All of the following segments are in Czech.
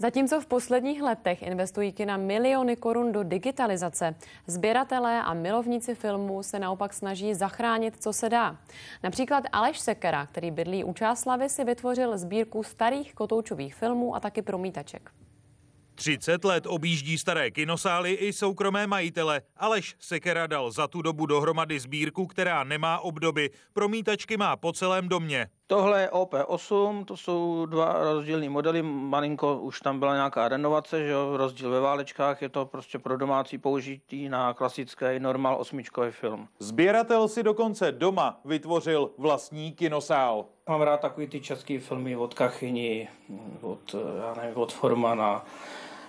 Zatímco v posledních letech investují kina miliony korun do digitalizace, sběratelé a milovníci filmů se naopak snaží zachránit, co se dá. Například Aleš Sekera, který bydlí u Čáslavy, si vytvořil sbírku starých kotoučových filmů a taky promítaček. 30 let objíždí staré kinosály i soukromé majitele. Aleš Sekera dal za tu dobu dohromady sbírku, která nemá obdoby. Promítačky má po celém domě. Tohle je OP8, to jsou dva rozdílné modely, malinko už tam byla nějaká renovace, že jo, rozdíl ve válečkách, je to prostě pro domácí použití na klasický normal osmičkový film. Sběratel si dokonce doma vytvořil vlastní kinosál. Mám rád takový ty český filmy od Kachyni, od, já nevím, od Formana,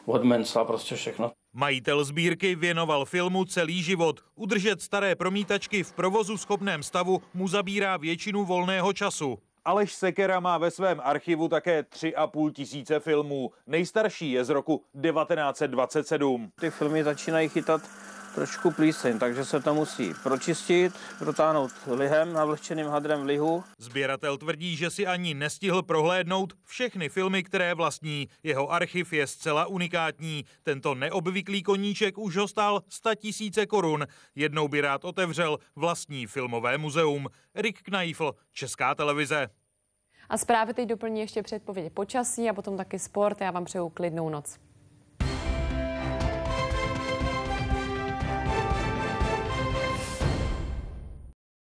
od Mensa, prostě všechno. Majitel sbírky věnoval filmu celý život. Udržet staré promítačky v provozu schopném stavu mu zabírá většinu volného času. Aleš Sekera má ve svém archivu také 3,5 tisíce filmů. Nejstarší je z roku 1927. Ty filmy začínají chytat trošku plíseň, takže se to musí pročistit, protáhnout lihem, navlhčeným hadrem v lihu. Sběratel tvrdí, že si ani nestihl prohlédnout všechny filmy, které vlastní. Jeho archiv je zcela unikátní. Tento neobvyklý koníček už ho stál 100 tisíce korun. Jednou by rád otevřel vlastní filmové muzeum. Rick Knaifl, Česká televize. A zprávy teď doplní ještě předpovědi počasí a potom taky sport. Já vám přeju klidnou noc.